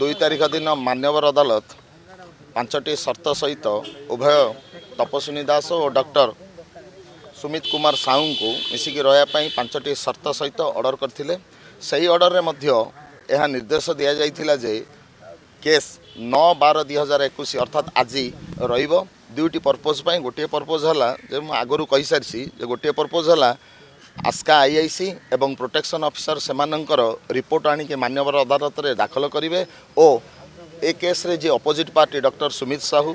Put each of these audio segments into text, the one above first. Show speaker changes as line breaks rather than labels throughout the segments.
ଦୁଇ ତାରିଖ ଦିନ ମାନ୍ୟବର ଅଦାଲତ ପାଞ୍ଚଟି ସର୍ତ୍ତ ସହିତ ଉଭୟ ତପସ୍ୱିନୀ ଦାସ ଓ ଡକ୍ଟର ସୁମିତ କୁମାର ସାହୁଙ୍କୁ ମିଶିକି ରହିବା ପାଇଁ ପାଞ୍ଚଟି ସର୍ତ୍ତ ସହିତ ଅର୍ଡ଼ର କରିଥିଲେ ସେହି ଅର୍ଡ଼ରରେ ମଧ୍ୟ ଏହା ନିର୍ଦ୍ଦେଶ ଦିଆଯାଇଥିଲା ଯେ କେସ୍ ନଅ ବାର ଦୁଇ ହଜାର ଏକୋଇଶ ଅର୍ଥାତ୍ ଆଜି ରହିବ ଦୁଇଟି ପର୍ପୋଜ୍ ପାଇଁ ଗୋଟିଏ ପର୍ପୋଜ୍ ହେଲା ଯେ ମୁଁ ଆଗରୁ କହିସାରିଛି ଯେ ଗୋଟିଏ ପର୍ପୋଜ୍ ହେଲା ଆସ୍କା ଆଇଆଇସି ଏବଂ ପ୍ରୋଟେକ୍ସନ୍ ଅଫିସର ସେମାନଙ୍କର ରିପୋର୍ଟ ଆଣିକି ମାନ୍ୟବର ଅଦାଲତରେ ଦାଖଲ କରିବେ ଓ ଏ କେସ୍ରେ ଯିଏ opposite party doctor Sumit Sahu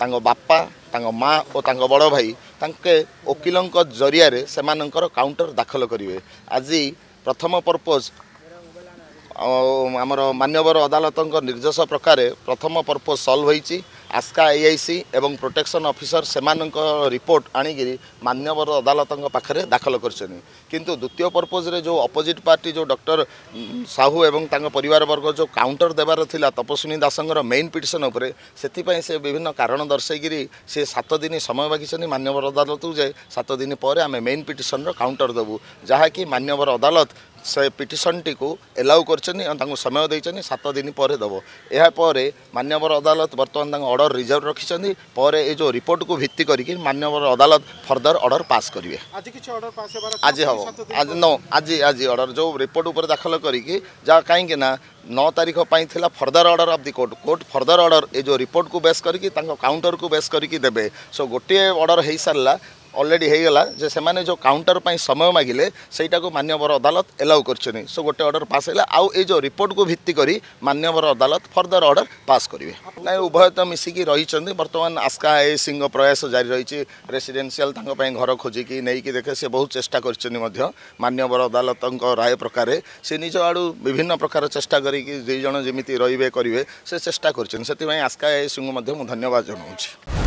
ତାଙ୍କ ବାପା ତାଙ୍କ ମା ଓ ତାଙ୍କ ବଡ଼ ଭାଇ ତାଙ୍କେ ଓକିଲଙ୍କ ଜରିଆରେ ସେମାନଙ୍କର କାଉଣ୍ଟର ଦାଖଲ କରିବେ ଆଜି ପ୍ରଥମ ପର୍ପୋଜ୍ ଆମର ମାନ୍ୟବର ଅଦାଲତଙ୍କ ନିର୍ଦ୍ଦେଶ ପ୍ରକାରେ ପ୍ରଥମ ପର୍ପୋଜ୍ ସଲ୍ଭ ହୋଇଛି ଆସ୍କା ଏଆଇସି ଏବଂ ପ୍ରୋଟେକ୍ସନ୍ ଅଫିସର ସେମାନଙ୍କ ରିପୋର୍ଟ ଆଣିକିରି ମାନ୍ୟବର ଅଦାଲତଙ୍କ ପାଖରେ ଦାଖଲ କରିଛନ୍ତି କିନ୍ତୁ ଦ୍ୱିତୀୟ ପର୍ପୋଜ୍ରେ ଯେଉଁ ଅପୋଜିଟ୍ ପାର୍ଟି ଯେଉଁ ଡକ୍ଟର ସାହୁ ଏବଂ ତାଙ୍କ ପରିବାରବର୍ଗ ଯେଉଁ କାଉଣ୍ଟର ଦେବାର ଥିଲା ତପସ୍ୱିନୀ ଦାସଙ୍କର ମେନ୍ ପିଟିସନ୍ ଉପରେ ସେଥିପାଇଁ ସେ ବିଭିନ୍ନ କାରଣ ଦର୍ଶାଇକିରି ସେ ସାତ ଦିନ ସମୟ ମାଗିଛନ୍ତି ମାନ୍ୟବର ଅଦାଲତକୁ ଯେ ସାତ ଦିନ ପରେ ଆମେ ମେନ୍ ପିଟିସନ୍ର କାଉଣ୍ଟର ଦେବୁ ଯାହାକି ମାନ୍ୟବର ଅଦାଲତ सिटसन टि एलाउन त समय दिन सातदिन दब यहाँ मान्यवर अदालत बर्तन अर्डर रिजर्भ को रिपोर्टको भित्तिकि मान्यवर अदालत फर्दर अर्डर पास गरेस आज हजुर न आज आज अर्डर जो रिपोर्ट उप दाखल गरि नौ तारिखपू further order of the court court further order report को बेस गरिक को बेस गरिक दे सो गोटे अर्डर है स ଅଲରେଡ଼ି ହେଇଗଲା ଯେ ସେମାନେ ଯେଉଁ କାଉଣ୍ଟର ପାଇଁ ସମୟ ମାଗିଲେ ସେଇଟାକୁ ମାନ୍ୟବର ଅଦାଲତ ଏଲାଉ କରିଛନ୍ତି ସୋ ଗୋଟେ ଅର୍ଡ଼ର ପାସ୍ ହେଲା ଆଉ ଏଇ ଯେଉଁ ରିପୋର୍ଟକୁ ଭିତ୍ତି କରି ମାନ୍ୟବର ଅଦାଲତ ଫର୍ଦର ଅର୍ଡ଼ର ପାସ୍ କରିବେ ନାଇଁ ଉଭୟ ତ ମିଶିକି ରହିଛନ୍ତି ବର୍ତ୍ତମାନ ଆସ୍କା ଏ ସିଂଙ୍କ ପ୍ରୟାସ ଜାରି ରହିଛି ରେସିଡ଼େନ୍ସିଆଲ ତାଙ୍କ ପାଇଁ ଘର ଖୋଜିକି ନେଇକି ଦେଖେ ସେ ବହୁତ ଚେଷ୍ଟା କରିଛନ୍ତି ମଧ୍ୟ ମାନ୍ୟବର ଅଦାଲତଙ୍କ ରାୟ ପ୍ରକାରେ ସେ ନିଜ ଆଡ଼ୁ ବିଭିନ୍ନ ପ୍ରକାର ଚେଷ୍ଟା କରିକି ଦୁଇ ଜଣ ଯେମିତି ରହିବେ କରିବେ ସେ ଚେଷ୍ଟା କରିଛନ୍ତି ସେଥିପାଇଁ ଆସ୍କା ଏ ସିଂଙ୍କୁ ମଧ୍ୟ ମୁଁ ଧନ୍ୟବାଦ ଜଣାଉଛି